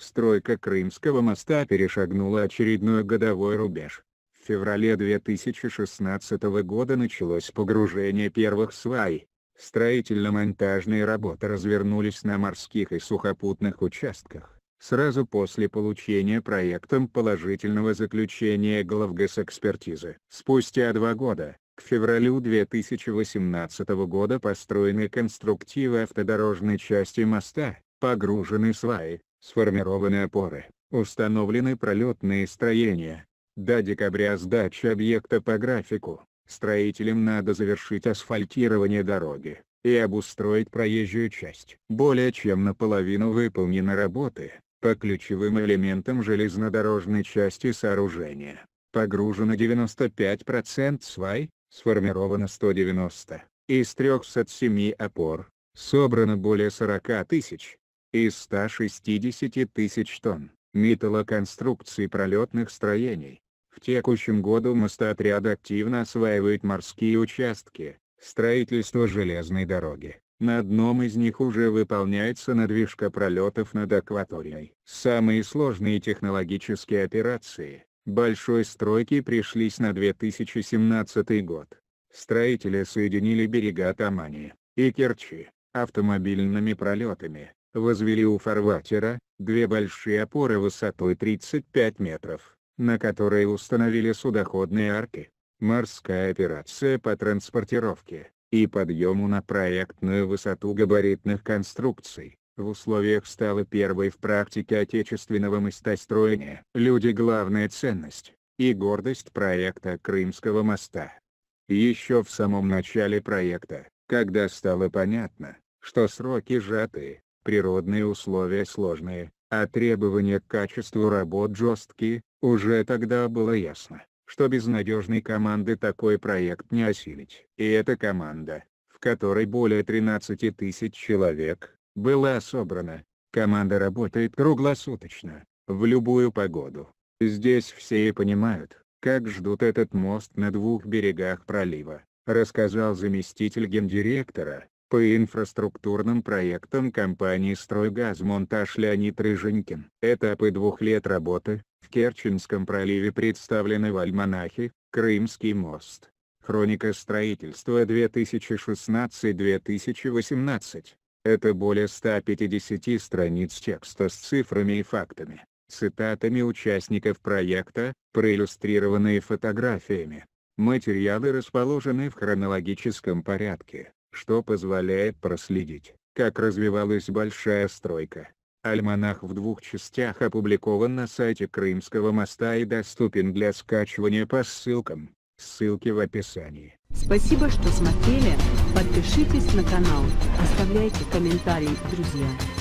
Стройка Крымского моста перешагнула очередной годовой рубеж. В феврале 2016 года началось погружение первых свай. Строительно-монтажные работы развернулись на морских и сухопутных участках. Сразу после получения проектом положительного заключения главгосэкспертизы. Спустя два года, к февралю 2018 года построены конструктивы автодорожной части моста, погружены сваи, Сформированы опоры, установлены пролетные строения. До декабря сдачи объекта по графику, строителям надо завершить асфальтирование дороги и обустроить проезжую часть. Более чем наполовину выполнены работы по ключевым элементам железнодорожной части сооружения. Погружено 95% свай, сформировано 190 из 307 опор, собрано более 40 тысяч и 160 тысяч тонн металлоконструкций пролетных строений. В текущем году мостоотряд активно осваивает морские участки, строительство железной дороги. На одном из них уже выполняется надвижка пролетов над акваторией. Самые сложные технологические операции большой стройки пришлись на 2017 год. Строители соединили берега Тамани и Керчи автомобильными пролетами, возвели у фарватера, две большие опоры высотой 35 метров, на которые установили судоходные арки. Морская операция по транспортировке и подъему на проектную высоту габаритных конструкций в условиях стала первой в практике отечественного мостостроения. Люди главная ценность и гордость проекта Крымского моста. Еще в самом начале проекта, когда стало понятно, что сроки сжаты, Природные условия сложные, а требования к качеству работ жесткие, уже тогда было ясно, что без надежной команды такой проект не осилить. И эта команда, в которой более 13 тысяч человек, была собрана. Команда работает круглосуточно, в любую погоду. Здесь все и понимают, как ждут этот мост на двух берегах пролива, рассказал заместитель гендиректора, по инфраструктурным проектам компании «Стройгазмонтаж» Леонид Рыженькин. Этапы двух лет работы, в Керченском проливе представлены в альманахе, Крымский мост. Хроника строительства 2016-2018. Это более 150 страниц текста с цифрами и фактами, цитатами участников проекта, проиллюстрированные фотографиями. Материалы расположены в хронологическом порядке что позволяет проследить, как развивалась большая стройка. Альманах в двух частях опубликован на сайте Крымского моста и доступен для скачивания по ссылкам. Ссылки в описании. Спасибо, что смотрели. Подпишитесь на канал. Оставляйте комментарии, друзья.